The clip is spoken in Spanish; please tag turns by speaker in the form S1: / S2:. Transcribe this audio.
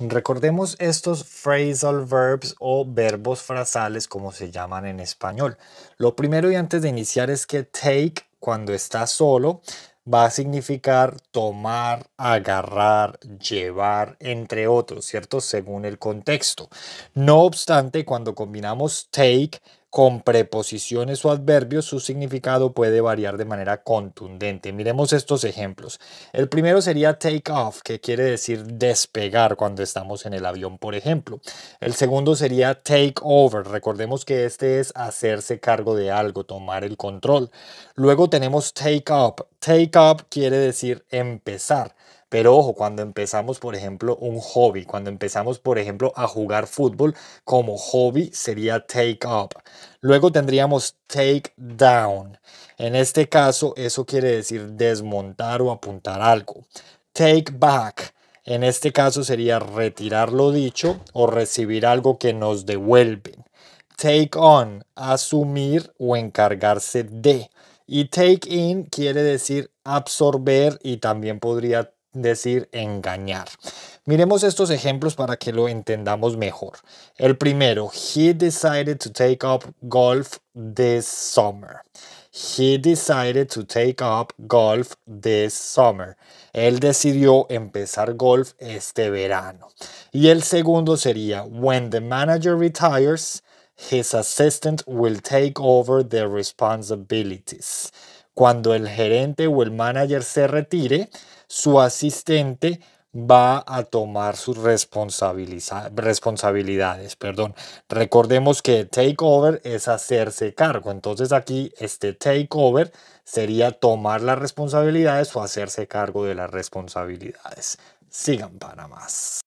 S1: Recordemos estos phrasal verbs o verbos frasales como se llaman en español. Lo primero y antes de iniciar es que take cuando está solo va a significar tomar, agarrar, llevar, entre otros, ¿cierto? Según el contexto. No obstante, cuando combinamos take con preposiciones o adverbios, su significado puede variar de manera contundente. Miremos estos ejemplos. El primero sería take off, que quiere decir despegar cuando estamos en el avión, por ejemplo. El segundo sería take over. Recordemos que este es hacerse cargo de algo, tomar el control. Luego tenemos take up. Take up quiere decir empezar. Pero ojo, cuando empezamos, por ejemplo, un hobby, cuando empezamos, por ejemplo, a jugar fútbol como hobby, sería take up. Luego tendríamos take down. En este caso, eso quiere decir desmontar o apuntar algo. Take back. En este caso sería retirar lo dicho o recibir algo que nos devuelven. Take on, asumir o encargarse de. Y take in quiere decir absorber y también podría decir engañar. Miremos estos ejemplos para que lo entendamos mejor. El primero, he decided to take up golf this summer. He decided to take up golf this summer. Él decidió empezar golf este verano. Y el segundo sería, when the manager retires, his assistant will take over the responsibilities. Cuando el gerente o el manager se retire, su asistente va a tomar sus responsabilidades. Perdón. Recordemos que takeover es hacerse cargo. Entonces aquí este takeover sería tomar las responsabilidades o hacerse cargo de las responsabilidades. Sigan para más.